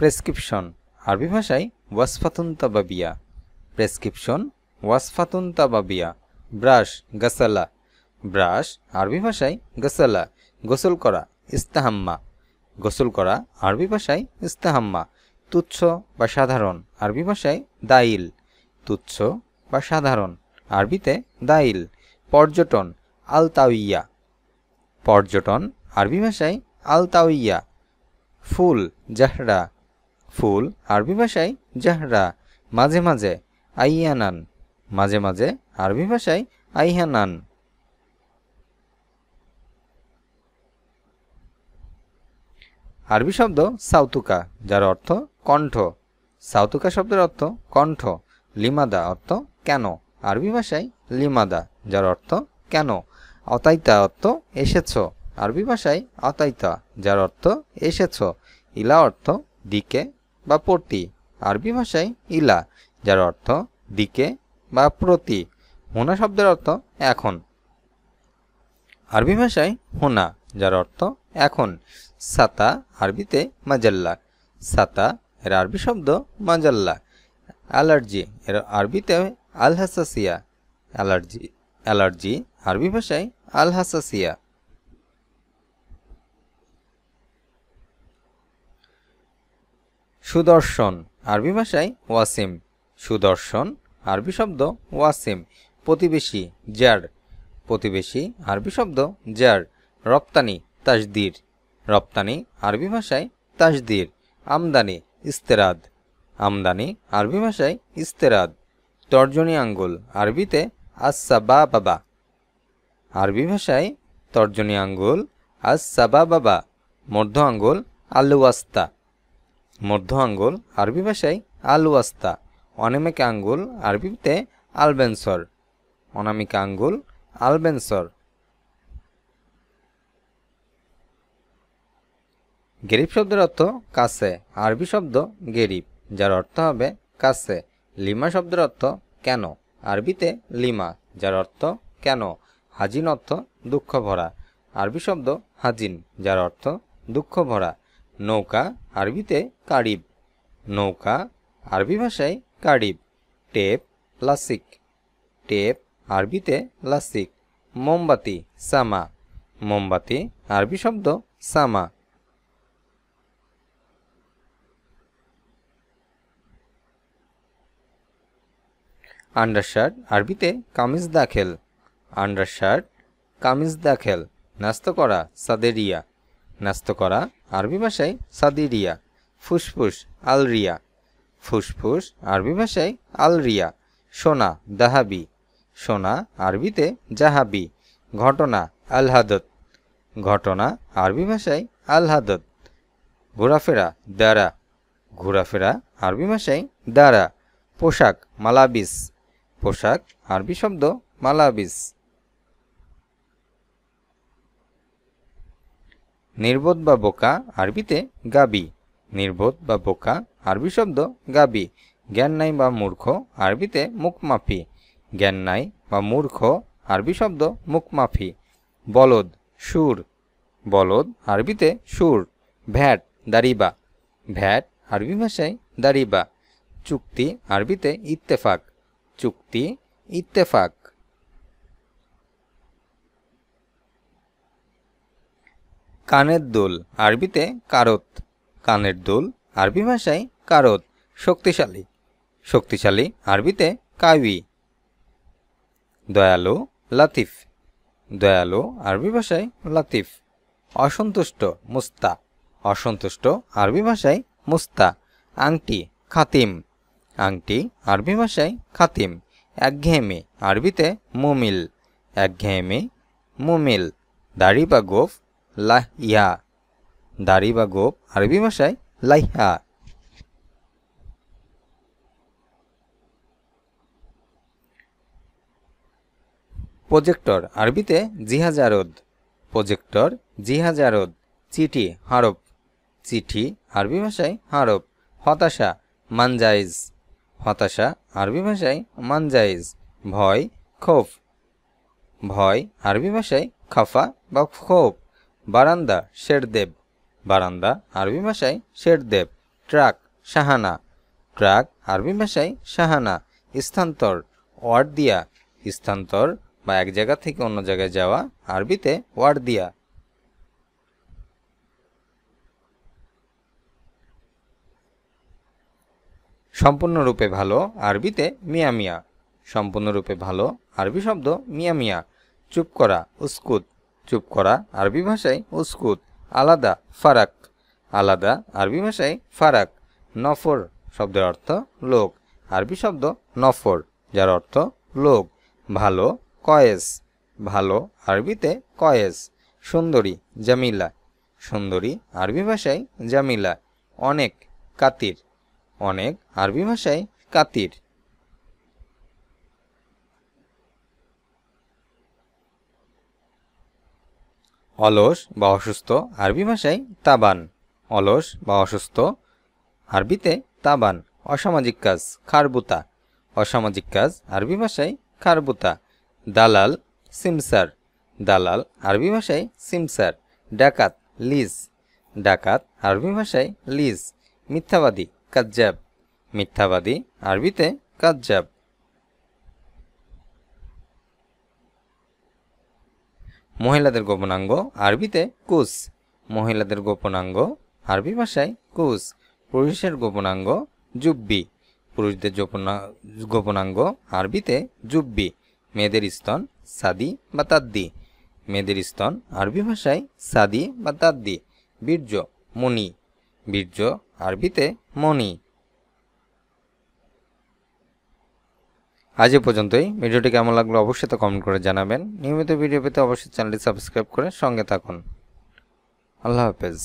prescription আরবি ভাষায় ওয়াসফাতুন তাবাবিয়া প্রেসক্রিপশন ওয়াসফাতুন তাবাবিয়া ব্রাশ গাসালা ব্রাশ আরবি ভাষায় গাসালা গোসল করা ইস্তাহাম্মা গোসল করা আরবি ভাষায় ইস্তাহাম্মা তুচ্ছ বা সাধারণ আরবি ভাষায় দাইল তুচ্ছ বা সাধারণ আরবিতে দাইল পর্যটন আলতাউইয়া পর্যটন আরবি ভাষায় আলতাউইয়া ফুল জাহরা ফুল আরবি ভাষায় জাহরা মাঝে মাঝে আইয়ানান মাঝে মাঝে আরবি ভাষায় আইহানান আরবি শব্দ সাউতুকা যার অর্থ কণ্ঠ সাউতুকা শব্দের অর্থ কণ্ঠ লিমাদা অর্থ কেন আরবি ভাষায় লিমাদা যার অর্থ কেন অতাইতা অর্থ এসেছ আরবি ভাষায় অতাইতা যার অর্থ এসেছ ইলা অর্থ দিকে বা প্রতি আরবি ভাষায় ইলা যার অর্থ দিকে বা প্রতি হোনা শব্দের অর্থ এখন আরবি ভাষায় হোনা যার অর্থ এখন সাতা আরবিতে মাজাল্লা সাতা এর আরবি শব্দ মাজাল্লা অ্যালার্জি এর আরবিতে আলহাসাসিয়া অ্যালার্জি অ্যালার্জি আরবি ভাষায় আলহাসাসিয়া সুদর্শন আরবি ভাষায় ওয়াসিম সুদর্শন আরবি শব্দ ওয়াসিম প্রতিবেশী জ্যার প্রতিবেশী আরবি শব্দ জ্যার রপ্তানি তাজদির রপ্তানি আরবি ভাষায় তাজদির আমদানি ইস্তেরাদ আমদানি আরবি ভাষায় ইস্তেরাদ তর্জনী আঙ্গুল আরবিতে আসা বা বাবা আরবি ভাষায় তর্জনী আঙ্গুল বা বাবা মধ্য আঙ্গুল আলুয়াস্তা মধ্য আঙ্গুল আরবি ভাষায় আলওয়াস্তা অনামিক আঙ্গুল আরবিতে আলবেনসর অনামিক আঙ্গুল আলবেনসর গেরিব শব্দের অর্থ কাছে আরবি শব্দ গেরিব যার অর্থ হবে কাছে লিমা শব্দের অর্থ কেন আরবিতে লিমা যার অর্থ কেন হাজিন অর্থ দুঃখ ভরা আরবি শব্দ হাজিন যার অর্থ দুঃখ ভরা নৌকা আরবিতে কারিব নৌকা আরবি ভাষায় কারিব টেপ লাসিক টেপ আরবিতে লাসিক মোমবাতি সামা মোমবাতি আরবি শব্দ সামা আন্ডারশার্ট আরবিতে কামিজ দাখেল আন্ডারশার্ট কামিজ দাখেল নাস্ত করা সাদেরিয়া নাস্ত করা আরবি ভাষায় সাদিরিয়া ফুসফুস আলরিয়া ফুসফুস আরবি ভাষায় আলরিয়া সোনা দাহাবি সোনা আরবিতে জাহাবি ঘটনা আলহাদত ঘটনা আরবি ভাষায় আলহাদত ঘোরাফেরা দারা ঘোরাফেরা আরবি ভাষায় দ্বারা পোশাক মালাবিস পোশাক আরবি শব্দ মালাবিস নির্বোধ বা বোকা আরবিতে গাবি নির্বোধ বা বোকা আরবি শব্দ গাবি জ্ঞান নাই বা মূর্খ আরবিতে মুখমাফি জ্ঞান নাই বা মূর্খ আরবি শব্দ মুখমাফি বলদ সুর বলদ আরবিতে সুর ভ্যাট দারিবা ভ্যাট আরবি ভাষায় দারিবা চুক্তি আরবিতে ইত্তেফাক চুক্তি ইত্তেফাক কানের দুল আরবিতে কারত কানের দুল আরবি ভাষায় কারত শক্তিশালী শক্তিশালী আরবিতে কাউই দয়ালু লাতিফ দয়ালু আরবি ভাষায় লাতিফ অসন্তুষ্ট মুস্তা অসন্তুষ্ট আরবি ভাষায় মুস্তা আংটি খাতিম আংটি আরবি ভাষায় খাতিম একঘেয়েমি আরবিতে মুমিল একঘেয়েমি মুমিল দাড়ি বা গোফ লাহিয়া দাড়ি বা গোপ আরবি ভাষায় লাইহা প্রজেক্টর আরবিতে জিহাজারদ প্রজেক্টর জিহাজারদ চিঠি হারপ চিঠি আরবি ভাষায় হারপ হতাশা মানজাইজ হতাশা আরবি ভাষায় মানজাইজ ভয় খোফ ভয় আরবি ভাষায় খাফা বা খোফ বারান্দা শেরদেব বারান্দা আরবি ভাষায় শেরদেব ট্রাক সাহানা ট্রাক আরবি ভাষায় সাহানা স্থান্তর দিয়া স্থান্তর বা এক জায়গা থেকে অন্য জায়গায় যাওয়া আরবিতে ওয়ার্দিয়া সম্পূর্ণরূপে ভালো আরবিতে মিয়ামিয়া সম্পূর্ণরূপে ভালো আরবি শব্দ মিয়ামিয়া চুপ করা উস্কুত চুপ করা আরবি ভাষায় উস্কুত আলাদা ফারাক আলাদা আরবি ভাষায় ফারাক নফর শব্দের অর্থ লোক আরবি শব্দ নফর যার অর্থ লোক ভালো কয়েস ভালো আরবিতে কয়েস সুন্দরী জামিলা সুন্দরী আরবি ভাষায় জামিলা অনেক কাতির অনেক আরবি ভাষায় কাতির অলস বা অসুস্থ আরবি ভাষায় তাবান অলস বা অসুস্থ আরবিতে তাবান অসামাজিক কাজ খারবুতা অসামাজিক কাজ আরবি ভাষায় খারবুতা দালাল সিমসার দালাল আরবি ভাষায় সিমসার ডাকাত লিজ ডাকাত আরবি ভাষায় লিজ মিথ্যাবাদী কাজ্জাব মিথ্যাবাদী আরবিতে কাজ্জাব মহিলাদের গোপনাঙ্গ আরবিতে কুস মহিলাদের গোপনাঙ্গ আরবি ভাষায় কুস পুরুষের গোপনাঙ্গ জুব্বি পুরুষদের গোপনাঙ্গ আরবিতে জুব্বি মেয়েদের স্তন সাদি বা তাদ্দি মেয়েদের স্তন আরবি ভাষায় সাদি বা তাদ্দি বীর্য মণি বীর্য আরবিতে মণি আজ এ পর্যন্তই ভিডিওটি কেমন লাগলো অবশ্যই তা কমেন্ট করে জানাবেন নিয়মিত ভিডিও পেতে অবশ্যই চ্যানেলটি সাবস্ক্রাইব করে সঙ্গে থাকুন আল্লাহ হাফেজ